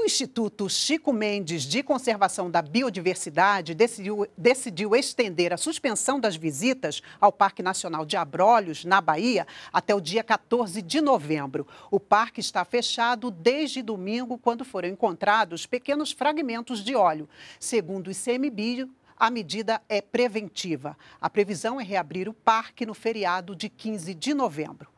O Instituto Chico Mendes de Conservação da Biodiversidade decidiu, decidiu, estender a suspensão das visitas ao Parque Nacional de Abrolhos, na Bahia, até o dia 14 de novembro. O parque está fechado desde domingo, quando foram encontrados pequenos fragmentos de óleo. Segundo o ICMBio, a medida é preventiva. A previsão é reabrir o parque no feriado de 15 de novembro.